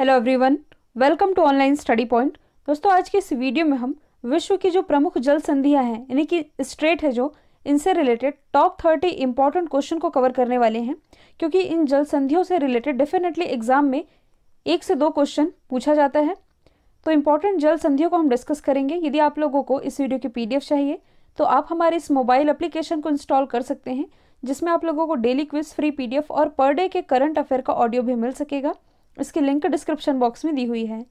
hello everyone welcome to online study point दोस्तों आज के इस वीडियो में हम विश्व की जो प्रमुख जल संधियाँ हैं यानी कि स्ट्रेट है जो इनसे related top thirty important question को कवर करने वाले हैं क्योंकि इन जल संधियों से रिलेटेड डेफिनेटली एग्जाम में एक से दो क्वेश्चन पूछा जाता है तो इम्पॉर्टेंट जल संधियों को हम डिस्कस करेंगे यदि आप लोगों को इस वीडियो की पी चाहिए तो आप हमारे इस मोबाइल एप्लीकेशन को इंस्टॉल कर सकते हैं जिसमें आप लोगों को डेली क्विज फ्री पीडीएफ और पर डे के करंट अफेयर का ऑडियो भी मिल सकेगा इसकी लिंक डिस्क्रिप्शन बॉक्स में दी हुई है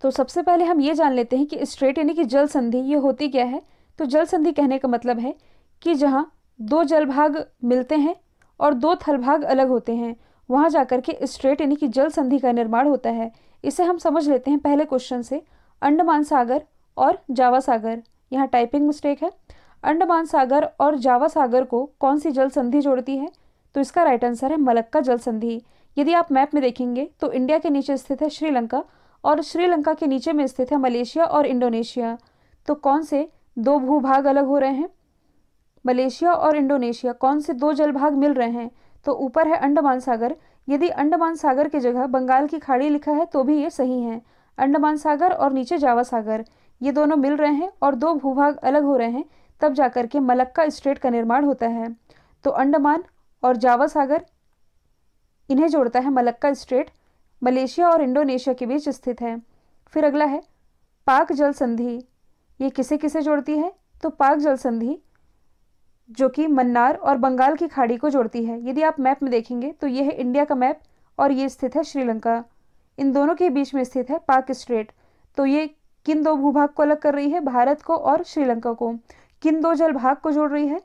तो सबसे पहले हम ये जान लेते हैं कि स्ट्रेट यानी कि जल संधि ये होती क्या है तो जल संधि कहने का मतलब है कि जहाँ दो जल भाग मिलते हैं और दो थल भाग अलग होते हैं वहाँ जा कर के स्ट्रेट यानी कि जल संधि का निर्माण होता है इसे हम समझ लेते हैं पहले क्वेश्चन से अंडमान सागर और जावा सागर यहाँ टाइपिंग मिस्टेक है अंडमान सागर और जावा सागर को कौन सी जल संधि जोड़ती है तो इसका राइट आंसर है मलक्का जल संधि यदि आप मैप में देखेंगे तो इंडिया के नीचे स्थित है श्रीलंका और श्रीलंका के नीचे में स्थित है मलेशिया और इंडोनेशिया तो कौन से दो भूभाग अलग हो रहे हैं मलेशिया और इंडोनेशिया कौन से दो जलभाग मिल रहे हैं तो ऊपर है अंडमान सागर यदि अंडमान सागर की जगह बंगाल की खाड़ी लिखा है तो भी ये सही है अंडमान सागर और नीचे जावा सागर ये दोनों मिल रहे हैं और दो भूभाग अलग हो रहे हैं तब जाकर के मलक्का स्ट्रेट का निर्माण होता है तो अंडमान और जावा सागर इन्हें जोड़ता है मलक्का स्ट्रेट मलेशिया और इंडोनेशिया के बीच स्थित है फिर अगला है पाक जल संधि ये किसे किसे जोड़ती है तो पाक जल संधि जो कि मन्नार और बंगाल की खाड़ी को जोड़ती है यदि आप मैप में देखेंगे तो ये है इंडिया का मैप और ये स्थित है श्रीलंका इन दोनों के बीच में स्थित है पाक स्ट्रेट तो ये किन दो भूभाग को अलग कर रही है भारत को और श्रीलंका को किन दो जल भाग को जोड़ रही है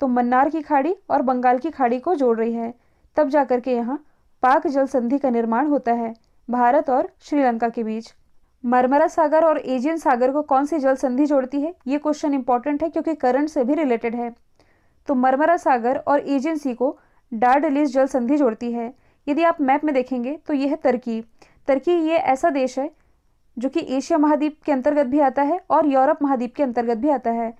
तो मन्नार की खाड़ी और बंगाल की खाड़ी को जोड़ रही है तब जाकर के यहाँ पाक जल संधि का निर्माण होता है भारत और श्रीलंका के बीच मरमरा सागर और एजियन सागर को कौन सी जल संधि जोड़ती है ये क्वेश्चन इंपॉर्टेंट है क्योंकि करंट से भी रिलेटेड है तो मरमरा सागर और एजियन सी को डार्डलिस जल संधि जोड़ती है यदि आप मैप में देखेंगे तो यह है तर्की तर्की ये ऐसा देश है जो कि एशिया महाद्वीप के अंतर्गत भी आता है और यूरोप महाद्वीप के अंतर्गत भी आता है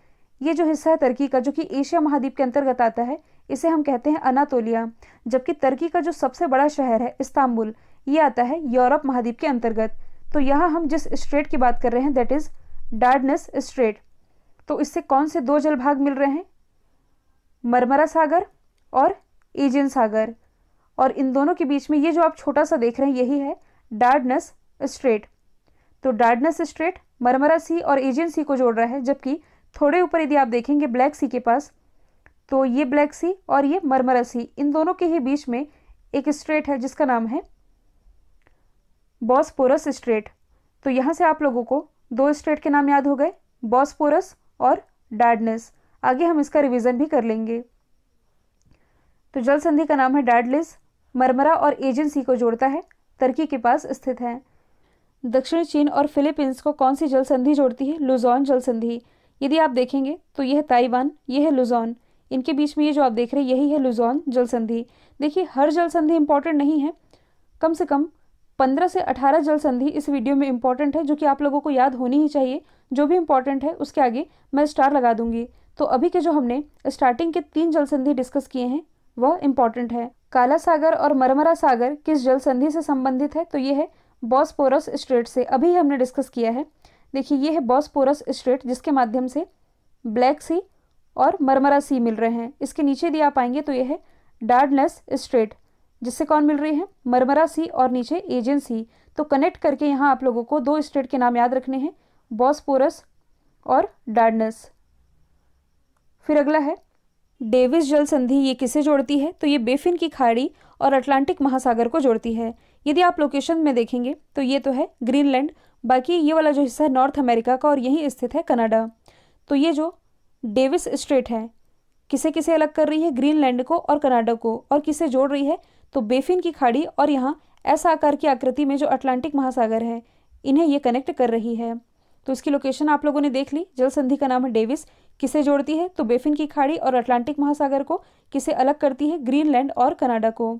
ये जो हिस्सा है तर्की का जो कि एशिया महाद्वीप के अंतर्गत आता है इसे हम कहते हैं अनातोलिया जबकि तर्की का जो सबसे बड़ा शहर है इस्तांबुल ये आता है यूरोप महाद्वीप के अंतर्गत तो यहाँ हम जिस स्ट्रेट की बात कर रहे हैं दैट इज़ डार्डनेस स्ट्रेट तो इससे कौन से दो जल भाग मिल रहे हैं मरमरा सागर और एजियन सागर और इन दोनों के बीच में ये जो आप छोटा सा देख रहे हैं यही है डार्डनेस स्ट्रेट तो डार्डनेस स्ट्रेट मरमरा सी और एजियन सी को जोड़ रहा है जबकि थोड़े ऊपर यदि आप देखेंगे ब्लैक सी के पास तो ये ब्लैक सी और ये मरमरा सी इन दोनों के ही बीच में एक स्ट्रेट है जिसका नाम है बॉसपोरस स्ट्रेट तो यहाँ से आप लोगों को दो स्ट्रेट के नाम याद हो गए बॉसपोरस और डैडनेस आगे हम इसका रिवीजन भी कर लेंगे तो जल संधि का नाम है डार्डलिस मरमरा और एजेंसी को जोड़ता है तर्की के पास स्थित है दक्षिण चीन और फिलीपींस को कौन सी जल संधि जोड़ती है लुजॉन जल संधि यदि आप देखेंगे तो यह ताइवान यह है लुजॉन इनके बीच में ये जो आप देख रहे हैं यही है लुजॉन जल संधि देखिए हर जल संधि इंपॉर्टेंट नहीं है कम से कम पंद्रह से अठारह जल संधि इस वीडियो में इंपॉर्टेंट है जो कि आप लोगों को याद होनी ही चाहिए जो भी इंपॉर्टेंट है उसके आगे मैं स्टार लगा दूंगी तो अभी के जो हमने स्टार्टिंग के तीन जल संधि डिस्कस किए हैं वह इंपॉर्टेंट है काला सागर और मरमरा सागर किस जल संधि से संबंधित है तो ये है बॉसपोरस स्ट्रेट से अभी हमने डिस्कस किया है देखिए ये है बॉसपोरस स्ट्रेट जिसके माध्यम से ब्लैक सी और मरमरा सी मिल रहे हैं इसके नीचे यदि आप आएंगे तो ये है डार्डनेस स्ट्रेट जिससे कौन मिल रही है मरमरा सी और नीचे एजेंट सी तो कनेक्ट करके यहाँ आप लोगों को दो स्ट्रेट के नाम याद रखने हैं बॉसपोरस और डार्डनेस फिर अगला है डेविस जल संधि ये किसे जोड़ती है तो ये बेफिन की खाड़ी और अटलांटिक महासागर को जोड़ती है यदि आप लोकेशन में देखेंगे तो ये तो है ग्रीनलैंड बाकी ये वाला जो हिस्सा है नॉर्थ अमेरिका का और यहीं स्थित है कनाडा तो ये जो डेविस स्ट्रेट है किसे किसे अलग कर रही है ग्रीनलैंड को और कनाडा को और किसे जोड़ रही है तो बेफिन की खाड़ी और यहाँ ऐसा आकार की आकृति में जो अटलांटिक महासागर है इन्हें ये कनेक्ट कर रही है तो इसकी लोकेशन आप लोगों ने देख ली जल संधि का नाम है डेविस किसे जोड़ती है तो बेफिन की खाड़ी और अटलांटिक महासागर को किसे अलग करती है ग्रीनलैंड और कनाडा को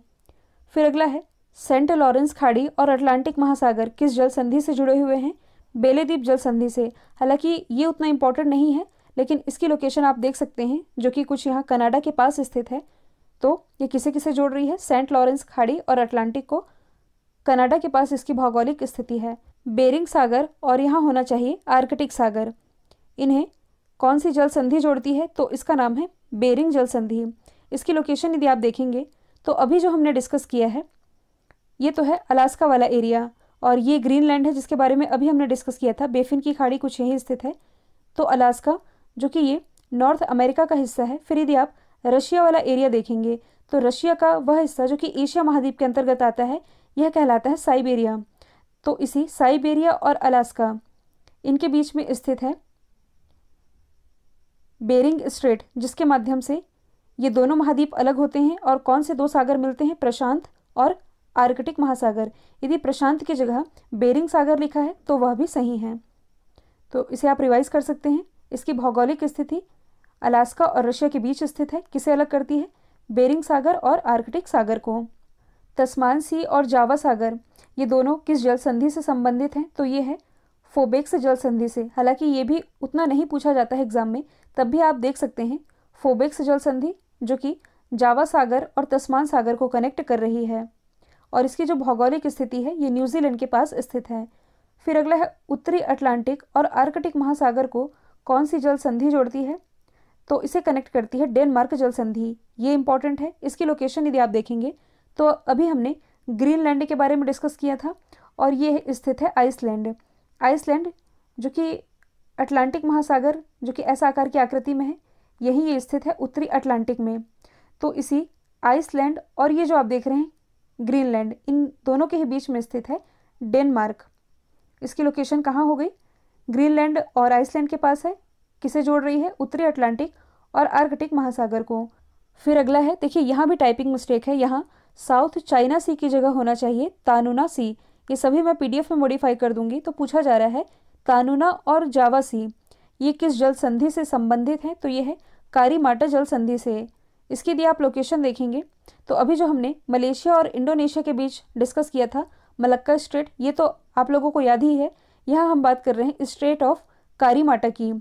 फिर अगला है सेंट लॉरेंस खाड़ी और अटलांटिक महासागर किस जल संधि से जुड़े हुए हैं बेलेदीप जल संधि से हालांकि ये उतना इम्पोर्टेंट नहीं है लेकिन इसकी लोकेशन आप देख सकते हैं जो कि कुछ यहाँ कनाडा के पास स्थित है तो ये किसे किसे जोड़ रही है सेंट लॉरेंस खाड़ी और अटलांटिक को कनाडा के पास इसकी भौगोलिक स्थिति है बेरिंग सागर और यहाँ होना चाहिए आर्कटिक सागर इन्हें कौन सी जल संधि जोड़ती है तो इसका नाम है बेरिंग जल संधि इसकी लोकेशन यदि आप देखेंगे तो अभी जो हमने डिस्कस किया है ये तो है अलास्का वाला एरिया और ये ग्रीनलैंड है जिसके बारे में अभी हमने डिस्कस किया था बेफिन की खाड़ी कुछ यहीं स्थित है तो अलास्का जो कि ये नॉर्थ अमेरिका का हिस्सा है फिर यदि आप रशिया वाला एरिया देखेंगे तो रशिया का वह हिस्सा जो कि एशिया महाद्वीप के अंतर्गत आता है यह कहलाता है साइबेरिया तो इसी साइबेरिया और अलास्का इनके बीच में स्थित है बेरिंग स्ट्रेट जिसके माध्यम से ये दोनों महाद्वीप अलग होते हैं और कौन से दो सागर मिलते हैं प्रशांत और आर्कटिक महासागर यदि प्रशांत की जगह बेरिंग सागर लिखा है तो वह भी सही है तो इसे आप रिवाइज कर सकते हैं इसकी भौगोलिक स्थिति अलास्का और रशिया के बीच स्थित है किसे अलग करती है बेरिंग सागर और आर्कटिक सागर को तस्मान सी और जावा सागर ये दोनों किस जल संधि से संबंधित हैं तो ये है फोबेक्स जल संधि से हालांकि ये भी उतना नहीं पूछा जाता है एग्जाम में तब भी आप देख सकते हैं फोबेक्स जल संधि जो कि जावा सागर और तस्मान सागर को कनेक्ट कर रही है और इसकी जो भौगोलिक स्थिति है ये न्यूजीलैंड के पास स्थित है फिर अगला है उत्तरी अटलांटिक और आर्कटिक महासागर को कौन सी जल संधि जोड़ती है तो इसे कनेक्ट करती है डेनमार्क जल संधि ये इंपॉर्टेंट है इसकी लोकेशन यदि आप देखेंगे तो अभी हमने ग्रीनलैंड के बारे में डिस्कस किया था और ये स्थित है आइसलैंड आइसलैंड जो कि अटलांटिक महासागर जो कि ऐसा आकार की आकृति में है यही ये स्थित है उत्तरी अटलांटिक में तो इसी आइसलैंड और ये जो आप देख रहे हैं ग्रीनलैंड इन दोनों के ही बीच में स्थित है डेनमार्क इसकी लोकेशन कहाँ हो गई ग्रीनलैंड और आइसलैंड के पास है किसे जोड़ रही है उत्तरी अटलांटिक और आर्कटिक महासागर को फिर अगला है देखिए यहाँ भी टाइपिंग मिस्टेक है यहाँ साउथ चाइना सी की जगह होना चाहिए तानुना सी ये सभी मैं पीडीएफ में मॉडिफाई कर दूंगी तो पूछा जा रहा है तानुना और जावा सी ये किस जल संधि से संबंधित हैं तो ये है कारी माटा जल संधि से इसके लिए आप लोकेशन देखेंगे तो अभी जो हमने मलेशिया और इंडोनेशिया के बीच डिस्कस किया था मलक्का स्ट्रेट ये तो आप लोगों को याद ही है यहाँ हम बात कर रहे हैं स्ट्रेट ऑफ कारीमाटा की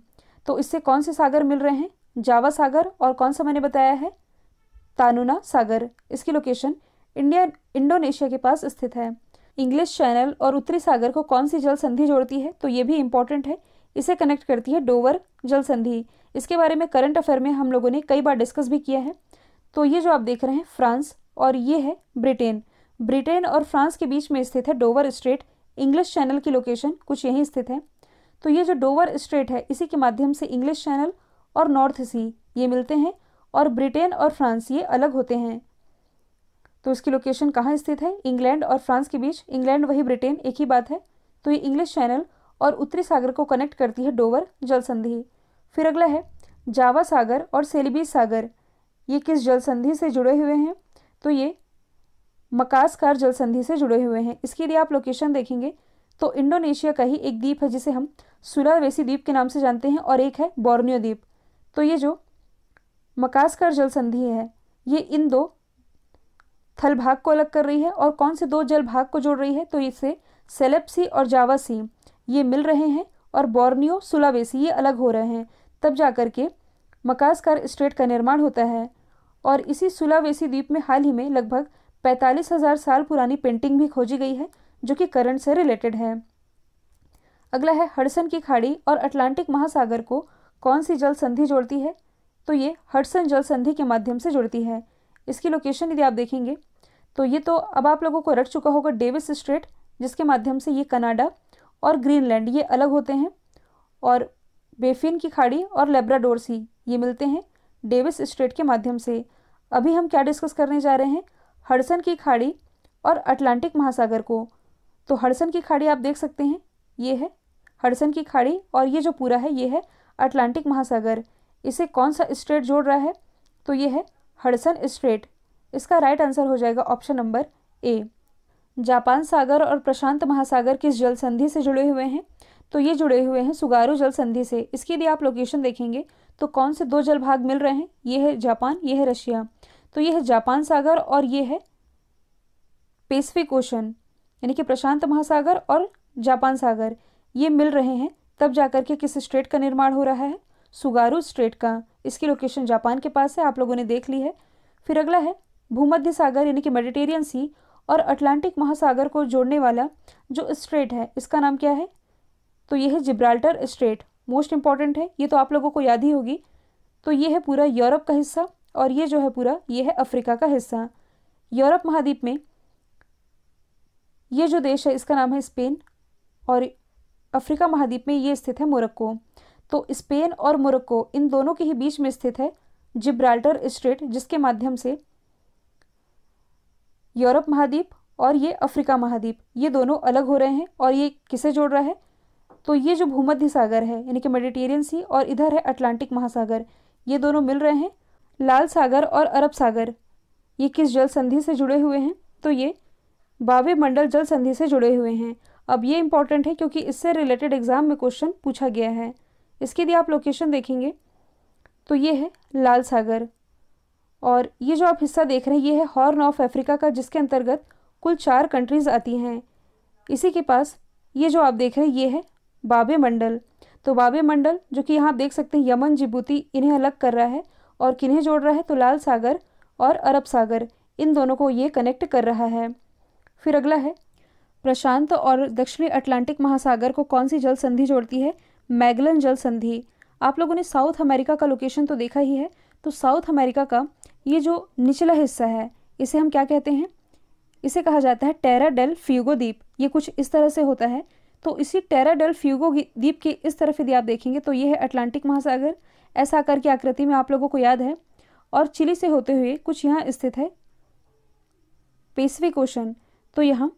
तो इससे कौन से सागर मिल रहे हैं जावा सागर और कौन सा मैंने बताया है तानुना सागर इसकी लोकेशन इंडिया इंडोनेशिया के पास स्थित है इंग्लिश चैनल और उत्तरी सागर को कौन सी जल संधि जोड़ती है तो ये भी इम्पोर्टेंट है इसे कनेक्ट करती है डोवर जल संधि इसके बारे में करंट अफेयर में हम लोगों ने कई बार डिस्कस भी किया है तो ये जो आप देख रहे हैं फ्रांस और ये है ब्रिटेन ब्रिटेन और फ्रांस के बीच में स्थित है डोवर स्ट्रेट इंग्लिश चैनल की लोकेशन कुछ यहीं स्थित है तो ये जो डोवर स्ट्रेट है इसी के माध्यम से इंग्लिश चैनल और नॉर्थ सी ये मिलते हैं और ब्रिटेन और फ्रांस ये अलग होते हैं तो इसकी लोकेशन कहाँ स्थित है इंग्लैंड और फ्रांस के बीच इंग्लैंड वही ब्रिटेन एक ही बात है तो ये इंग्लिश चैनल और उत्तरी सागर को कनेक्ट करती है डोवर जल संधि फिर अगला है जावा सागर और सेलिबी सागर ये किस जल संधि से जुड़े हुए हैं तो ये कार जल संधि से जुड़े हुए हैं इसके लिए आप लोकेशन देखेंगे तो इंडोनेशिया का ही एक द्वीप है जिसे हम सुरावेसी द्वीप के नाम से जानते हैं और एक है बोर्नियो द्वीप तो ये जो कार जल संधि है ये इन दो थल भाग को अलग कर रही है और कौन से दो जल भाग को जोड़ रही है तो इसे सेलेपसी और जावासी ये मिल रहे हैं और बोर्नियो सुलावेसी ये अलग हो रहे हैं तब जा कर के कार स्टेट का निर्माण होता है और इसी सुलावेसी द्वीप में हाल ही में लगभग पैंतालीस हजार साल पुरानी पेंटिंग भी खोजी गई है जो कि करंट से रिलेटेड है अगला है हडसन की खाड़ी और अटलांटिक महासागर को कौन सी जल संधि जोड़ती है तो ये हडसन जल संधि के माध्यम से जुड़ती है इसकी लोकेशन यदि आप देखेंगे तो ये तो अब आप लोगों को रट चुका होगा डेविस स्ट्रेट जिसके माध्यम से ये कनाडा और ग्रीनलैंड ये अलग होते हैं और बेफिन की खाड़ी और लेब्राडोर सी ये मिलते हैं डेविस स्ट्रेट के माध्यम से अभी हम क्या डिस्कस करने जा रहे हैं हडसन की खाड़ी और अटलांटिक महासागर को तो हडसन की खाड़ी आप देख सकते हैं ये है हडसन की खाड़ी और ये जो पूरा है ये है अटलांटिक महासागर इसे कौन सा स्ट्रेट जोड़ रहा है तो ये है हडसन स्ट्रेट इसका राइट आंसर हो जाएगा ऑप्शन नंबर ए जापान सागर और प्रशांत महासागर किस जल संधि से जुड़े हुए हैं तो ये जुड़े हुए हैं सुगारू जल संधि से इसकी यदि आप लोकेशन देखेंगे तो कौन से दो जल भाग मिल रहे हैं ये है जापान ये है रशिया तो ये है जापान सागर और ये है पेसिफिक ओशन यानी कि प्रशांत महासागर और जापान सागर ये मिल रहे हैं तब जाकर के किस स्ट्रेट का निर्माण हो रहा है सुगारू स्ट्रेट का इसकी लोकेशन जापान के पास है आप लोगों ने देख ली है फिर अगला है भूमध्य सागर यानी कि मेडिटेरियन सी और अटलांटिक महासागर को जोड़ने वाला जो स्ट्रेट है इसका नाम क्या है तो यह है जिब्राल्टर स्ट्रेट मोस्ट इम्पॉर्टेंट है ये तो आप लोगों को याद ही होगी तो ये है पूरा यूरोप का हिस्सा और ये जो है पूरा ये है अफ्रीका का हिस्सा यूरोप महाद्वीप में ये जो देश है इसका नाम है स्पेन और अफ्रीका महाद्वीप में ये स्थित है मोरक्को तो स्पेन और मोरक्को इन दोनों के ही बीच में स्थित है जिब्राल्टर स्ट्रेट जिसके माध्यम से यूरोप महाद्वीप और ये अफ्रीका महाद्वीप ये दोनों अलग हो रहे हैं और ये किसे जोड़ रहा है तो ये जो भूमध्य सागर है यानी कि मेडिटेरियन सी और इधर है अटलांटिक महासागर ये दोनों मिल रहे हैं लाल सागर और अरब सागर ये किस जल संधि से जुड़े हुए हैं तो ये बावे मंडल जल संधि से जुड़े हुए हैं अब ये इंपॉर्टेंट है क्योंकि इससे रिलेटेड एग्जाम में क्वेश्चन पूछा गया है इसके यदि आप लोकेशन देखेंगे तो ये है लाल सागर और ये जो आप हिस्सा देख रहे हैं ये है हॉर्न ऑफ अफ्रीका का जिसके अंतर्गत कुल चार कंट्रीज़ आती हैं इसी के पास ये जो आप देख रहे हैं ये है बाबे मंडल तो बाबे मंडल जो कि यहाँ आप देख सकते हैं यमन जिबूती इन्हें अलग कर रहा है और किन्हें जोड़ रहा है तो लाल सागर और अरब सागर इन दोनों को ये कनेक्ट कर रहा है फिर अगला है प्रशांत और दक्षिणी अटलांटिक महासागर को कौन सी जल संधि जोड़ती है मैगलन जल संधि आप लोगों ने साउथ अमेरिका का लोकेशन तो देखा ही है तो साउथ अमेरिका का ये जो निचला हिस्सा है इसे हम क्या कहते हैं इसे कहा जाता है टेरा डेल फ्यूगो द्वीप ये कुछ इस तरह से होता है तो इसी टेरा डल फ्यूगो द्वीप की इस तरफ यदि आप देखेंगे तो ये है अटलांटिक महासागर ऐसा आकार की आकृति में आप लोगों को याद है और चिली से होते हुए कुछ यहाँ स्थित है पेसिफिक ओशन तो यहाँ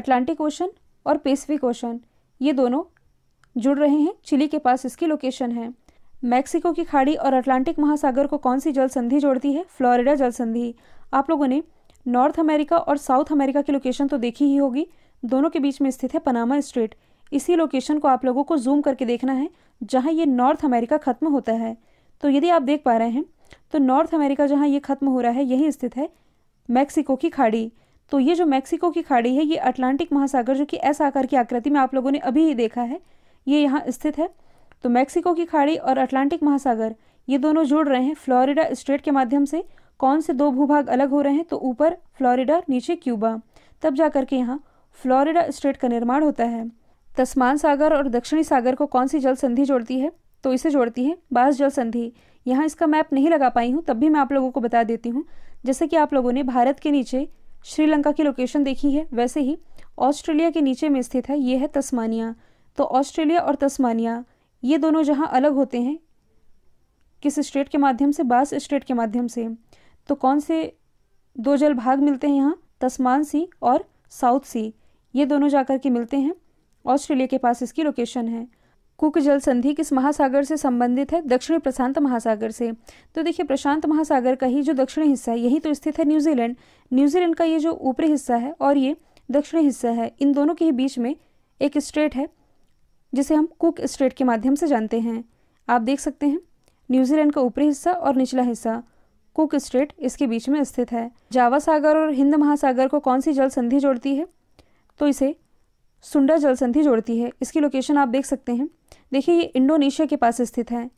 अटलांटिक ओशन और पेसिफिक ओशन ये दोनों जुड़ रहे हैं चिली के पास इसकी लोकेशन है मैक्सिको की खाड़ी और अटलांटिक महासागर को कौन सी जल संधि जोड़ती है फ्लोरिडा जल संधि आप लोगों ने नॉर्थ अमेरिका और साउथ अमेरिका की लोकेशन तो देखी ही होगी दोनों के बीच में स्थित है पनामा स्ट्रेट इसी लोकेशन को आप लोगों को जूम करके देखना है जहाँ ये नॉर्थ अमेरिका ख़त्म होता है तो यदि आप देख पा रहे हैं तो नॉर्थ अमेरिका जहाँ ये ख़त्म हो रहा है यही स्थित है मैक्सिको की खाड़ी तो ये जो मैक्सिको की खाड़ी है ये अटलांटिक महासागर जो कि एस आकार की आकृति में आप लोगों ने अभी ही देखा है ये यहाँ स्थित है तो मैक्सिको की खाड़ी और अटलांटिक महासागर ये दोनों जुड़ रहे हैं फ्लोरिडा स्ट्रेट के माध्यम से कौन से दो भूभाग अलग हो रहे हैं तो ऊपर फ्लोरिडा नीचे क्यूबा तब जा के यहाँ फ्लोरिडा स्टेट का निर्माण होता है तस्मान सागर और दक्षिणी सागर को कौन सी जल संधि जोड़ती है तो इसे जोड़ती है बास जल संधि यहाँ इसका मैप नहीं लगा पाई हूँ तब भी मैं आप लोगों को बता देती हूँ जैसे कि आप लोगों ने भारत के नीचे श्रीलंका की लोकेशन देखी है वैसे ही ऑस्ट्रेलिया के नीचे में स्थित है ये है तस्मानिया तो ऑस्ट्रेलिया और तस्मानिया ये दोनों जहाँ अलग होते हैं किस स्टेट के माध्यम से बास स्टेट के माध्यम से तो कौन से दो जल भाग मिलते हैं यहाँ तस्मान सी और साउथ सी ये दोनों जाकर के मिलते हैं ऑस्ट्रेलिया के पास इसकी लोकेशन है कुक जल संधि किस महासागर से संबंधित है दक्षिण प्रशांत महासागर से तो देखिए प्रशांत महासागर का ही जो दक्षिणी हिस्सा है यही तो स्थित है न्यूजीलैंड न्यूजीलैंड का ये जो ऊपरी हिस्सा है और ये दक्षिणी हिस्सा है इन दोनों के ही बीच में एक स्ट्रेट है जिसे हम कुक स्ट्रेट के माध्यम से जानते हैं आप देख सकते हैं न्यूजीलैंड का ऊपरी हिस्सा और निचला हिस्सा कुक स्ट्रेट इसके बीच में स्थित है जावा सागर और हिंद महासागर को कौन सी जल संधि जोड़ती है तो इसे सुंडा जलसंधि जोड़ती है इसकी लोकेशन आप देख सकते हैं देखिए ये इंडोनेशिया के पास स्थित है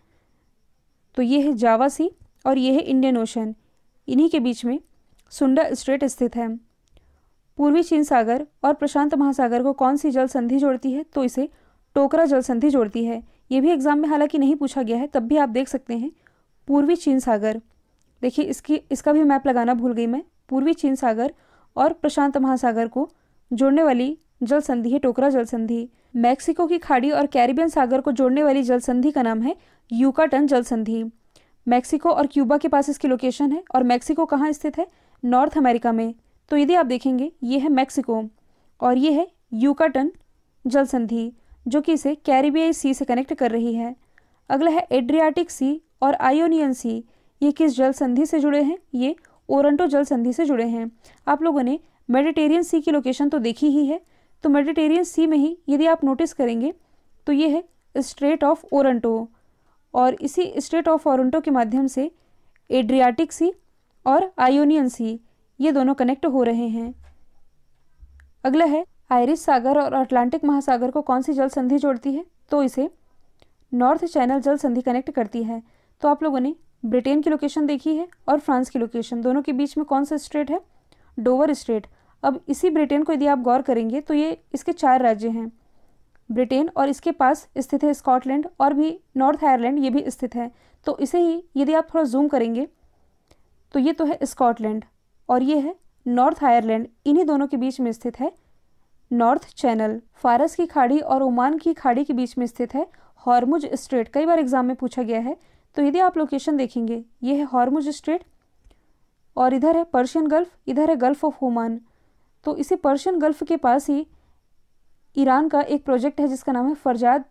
तो ये है जावा सी और ये है इंडियन ओशन इन्हीं के बीच में सुंडा स्ट्रेट स्थित है पूर्वी चीन सागर और प्रशांत महासागर को कौन सी जल संधि जोड़ती है तो इसे टोकरा जल संधि जोड़ती है ये भी एग्जाम में हालांकि नहीं पूछा गया है तब भी आप देख सकते हैं पूर्वी चीन सागर देखिए इसकी इसका भी मैप लगाना भूल गई मैं पूर्वी चीन सागर और प्रशांत महासागर को जोड़ने वाली जल संधि है टोकरा जल संधि मैक्सिको की खाड़ी और कैरिबियन सागर को जोड़ने वाली जल संधि का नाम है यूकाटन जल संधि मैक्सिको और क्यूबा के पास इसकी लोकेशन है और मैक्सिको कहाँ स्थित है नॉर्थ अमेरिका में तो यदि आप देखेंगे ये है मैक्सिको और ये है यूकाटन जल संधि जो कि इसे कैरिबियाई सी से कनेक्ट कर रही है अगला है एड्रियाटिक सी और आयोनियन सी ये किस जल संधि से जुड़े हैं ये ओरंटो जल संधि से जुड़े हैं आप लोगों ने मेडिटेरियन सी की लोकेशन तो देखी ही है तो मेडिटेरियन सी में ही यदि आप नोटिस करेंगे तो ये है स्ट्रेट ऑफ ओरंटो और इसी स्ट्रेट ऑफ ओरंटो के माध्यम से एड्रियाटिक सी और आयोनियन सी ये दोनों कनेक्ट हो रहे हैं अगला है आयरिस सागर और अटलांटिक महासागर को कौन सी जल संधि जोड़ती है तो इसे नॉर्थ चैनल जल संधि कनेक्ट करती है तो आप लोगों ने ब्रिटेन की लोकेशन देखी है और फ्रांस की लोकेशन दोनों के बीच में कौन सा स्ट्रेट है डोवर स्ट्रेट अब इसी ब्रिटेन को यदि आप गौर करेंगे तो ये इसके चार राज्य हैं ब्रिटेन और इसके पास स्थित है स्कॉटलैंड और भी नॉर्थ आयरलैंड ये भी स्थित है तो इसे ही यदि आप थोड़ा जूम करेंगे तो ये तो है स्कॉटलैंड और ये है नॉर्थ आयरलैंड इन्हीं दोनों के बीच में स्थित है नॉर्थ चैनल फारस की खाड़ी और ओमान की खाड़ी के बीच में स्थित है हॉर्मुज स्ट्रेट कई बार एग्जाम में पूछा गया है तो यदि आप लोकेशन देखेंगे ये है हॉर्मुज स्ट्रेट और इधर है पर्शियन गल्फ इधर है गल्फ ऑफ ओमान तो इसे पर्शियन गल्फ के पास ही ईरान का एक प्रोजेक्ट है जिसका नाम है Farzad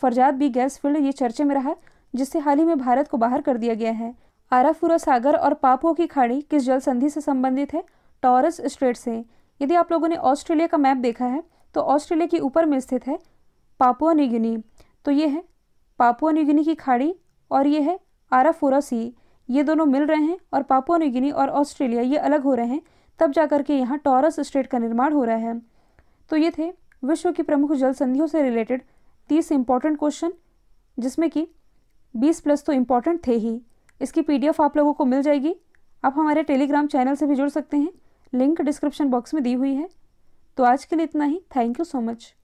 Farzad B gas field ये चर्चे में रहा जिससे हाल ही में भारत को बाहर कर दिया गया है आराफुरा सागर और पापुओ की खाड़ी किस जल संधि से संबंधित है टॉरस स्ट्रेट से यदि आप लोगों ने ऑस्ट्रेलिया का मैप देखा है तो ऑस्ट्रेलिया के ऊपर में स्थित है पापुआ निगिनी तो ये है पापुआ निगिनी की खाड़ी और ये है आराफोरा सी ये दोनों मिल रहे हैं और पापुआ निगिनी और ऑस्ट्रेलिया ये अलग हो रहे हैं तब जा के यहाँ टॉरस स्टेट का निर्माण हो रहा है तो ये थे विश्व की प्रमुख जल संधियों से रिलेटेड तीस इंपॉर्टेंट क्वेश्चन जिसमें कि बीस प्लस तो इम्पॉर्टेंट थे ही इसकी पी आप लोगों को मिल जाएगी आप हमारे टेलीग्राम चैनल से भी जुड़ सकते हैं लिंक डिस्क्रिप्शन बॉक्स में दी हुई है तो आज के लिए इतना ही थैंक यू सो मच